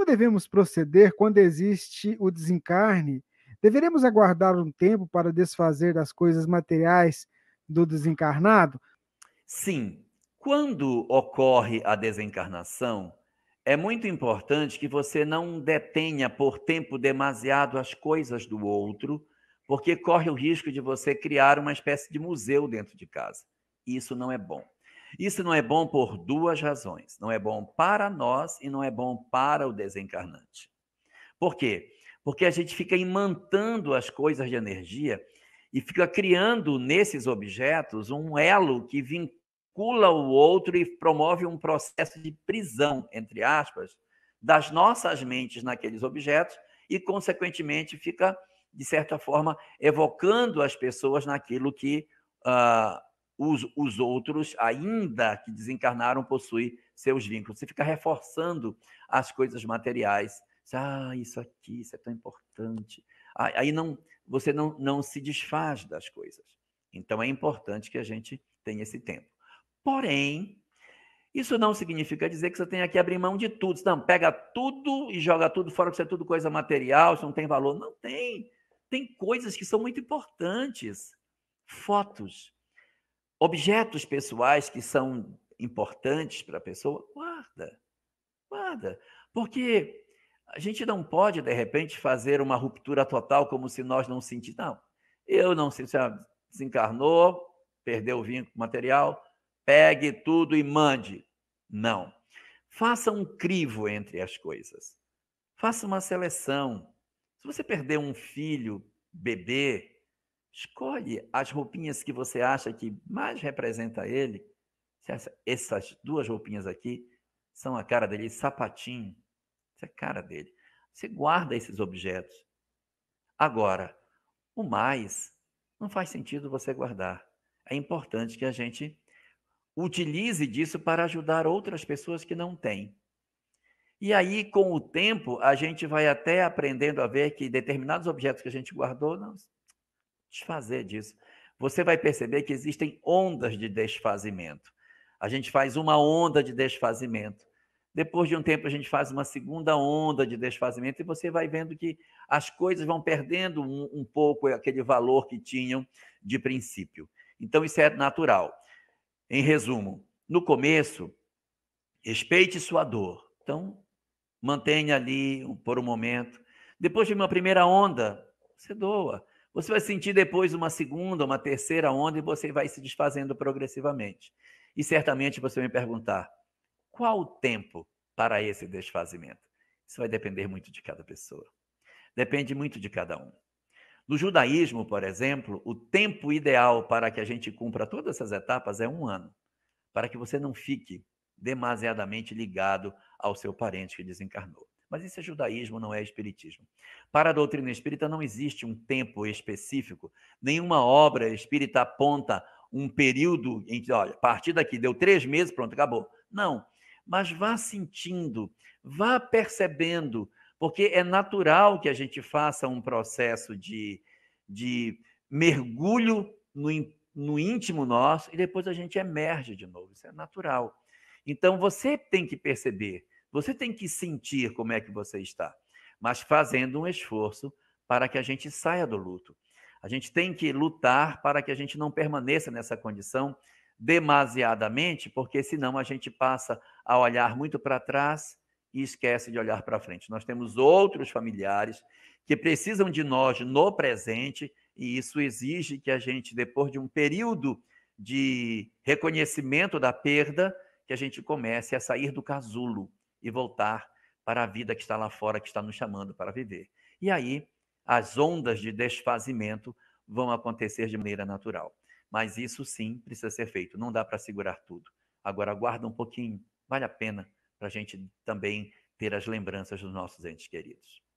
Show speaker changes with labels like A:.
A: Como devemos proceder quando existe o desencarne? Deveremos aguardar um tempo para desfazer das coisas materiais do desencarnado? Sim. Quando ocorre a desencarnação, é muito importante que você não detenha por tempo demasiado as coisas do outro, porque corre o risco de você criar uma espécie de museu dentro de casa. E isso não é bom. Isso não é bom por duas razões. Não é bom para nós e não é bom para o desencarnante. Por quê? Porque a gente fica imantando as coisas de energia e fica criando nesses objetos um elo que vincula o outro e promove um processo de prisão, entre aspas, das nossas mentes naqueles objetos e, consequentemente, fica, de certa forma, evocando as pessoas naquilo que uh, os, os outros, ainda que desencarnaram, possuem seus vínculos. Você fica reforçando as coisas materiais. Ah, isso aqui, isso é tão importante. Aí não, você não, não se desfaz das coisas. Então é importante que a gente tenha esse tempo. Porém, isso não significa dizer que você tenha que abrir mão de tudo. Não, pega tudo e joga tudo fora, que isso é tudo coisa material, isso não tem valor. Não tem. Tem coisas que são muito importantes. Fotos, objetos pessoais que são importantes para a pessoa, guarda, guarda. Porque a gente não pode, de repente, fazer uma ruptura total como se nós não sentimos. Não, eu não sei se desencarnou, perdeu o vínculo material, pegue tudo e mande. Não. Faça um crivo entre as coisas. Faça uma seleção. Se você perder um filho, bebê, Escolhe as roupinhas que você acha que mais representa ele. Essas duas roupinhas aqui são a cara dele, sapatinho. Isso é a cara dele. Você guarda esses objetos. Agora, o mais não faz sentido você guardar. É importante que a gente utilize disso para ajudar outras pessoas que não têm. E aí, com o tempo, a gente vai até aprendendo a ver que determinados objetos que a gente guardou, não, desfazer disso. Você vai perceber que existem ondas de desfazimento. A gente faz uma onda de desfazimento. Depois de um tempo, a gente faz uma segunda onda de desfazimento e você vai vendo que as coisas vão perdendo um, um pouco aquele valor que tinham de princípio. Então, isso é natural. Em resumo, no começo, respeite sua dor. Então, mantenha ali por um momento. Depois de uma primeira onda, você doa. Você vai sentir depois uma segunda, uma terceira onda e você vai se desfazendo progressivamente. E certamente você vai me perguntar: qual o tempo para esse desfazimento? Isso vai depender muito de cada pessoa. Depende muito de cada um. No judaísmo, por exemplo, o tempo ideal para que a gente cumpra todas essas etapas é um ano, para que você não fique demasiadamente ligado ao seu parente que desencarnou. Mas isso é judaísmo, não é espiritismo. Para a doutrina espírita não existe um tempo específico, nenhuma obra espírita aponta um período em que, olha, a partir daqui deu três meses, pronto, acabou. Não. Mas vá sentindo, vá percebendo, porque é natural que a gente faça um processo de, de mergulho no, no íntimo nosso e depois a gente emerge de novo. Isso é natural. Então você tem que perceber você tem que sentir como é que você está, mas fazendo um esforço para que a gente saia do luto. A gente tem que lutar para que a gente não permaneça nessa condição demasiadamente, porque senão a gente passa a olhar muito para trás e esquece de olhar para frente. Nós temos outros familiares que precisam de nós no presente e isso exige que a gente, depois de um período de reconhecimento da perda, que a gente comece a sair do casulo, e voltar para a vida que está lá fora, que está nos chamando para viver. E aí, as ondas de desfazimento vão acontecer de maneira natural. Mas isso sim precisa ser feito, não dá para segurar tudo. Agora, aguarda um pouquinho, vale a pena para a gente também ter as lembranças dos nossos entes queridos.